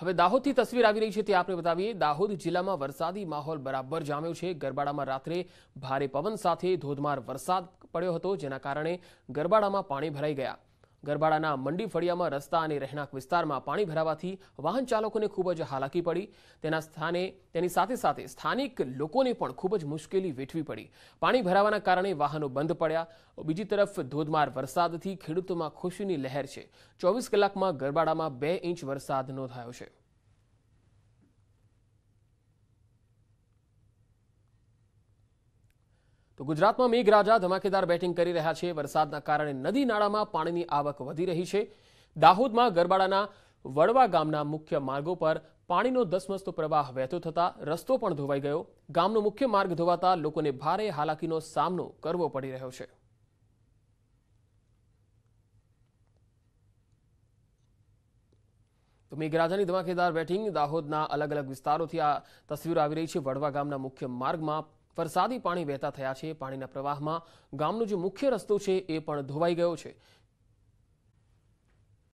હવે દાહોદથી તસવીર આવી રહી છે તે આપણે બતાવીએ દાહોદ જિલ્લામાં વરસાદી માહોલ બરાબર જામ્યો છે ગરબાડામાં રાત્રે ભારે પવન સાથે ધોધમાર વરસાદ પડ્યો હતો જેના કારણે ગરબાડામાં પાણી ભરાઈ ગયા ગરબાડાના મંડી ફળિયામાં રસ્તા અને રહેણાંક વિસ્તારમાં પાણી ભરાવાથી વાહન ચાલકોને ખૂબ જ હાલાકી પડી તેના સ્થાને તેની સાથે સાથે સ્થાનિક લોકોને પણ ખૂબ જ મુશ્કેલી વેઠવી પડી પાણી ભરાવાના કારણે વાહનો બંધ પડ્યા બીજી તરફ ધોધમાર વરસાદથી ખેડૂતોમાં ખુશીની લહેર છે ચોવીસ કલાકમાં ગરબાડામાં બે ઇંચ વરસાદ નોંધાયો છે તો ગુજરાતમાં મેઘરાજા ધમાકેદાર બેટિંગ કરી રહ્યા છે વરસાદના કારણે નદી નાળામાં પાણીની આવક વધી રહી છે દાહોદમાં ગરબાડાના વડવા ગામના મુખ્ય માર્ગો પર પાણીનો ધસમસતો પ્રવાહ વહેતો થતા રસ્તો પણ ધોવાઈ ગયો ગામનો મુખ્ય માર્ગ ધોવાતા લોકોને ભારે હાલાકીનો સામનો કરવો પડી રહ્યો છે તો મેઘરાજાની ધમાકેદાર બેટિંગ દાહોદના અલગ અલગ વિસ્તારોથી આ તસવીરો આવી રહી છે વડવા ગામના મુખ્ય માર્ગમાં વરસાદી પાણી વહેતા થયા છે પાણીના પ્રવાહમાં ગામનો જે મુખ્ય રસ્તો છે એ પણ ધોવાઈ ગયો છે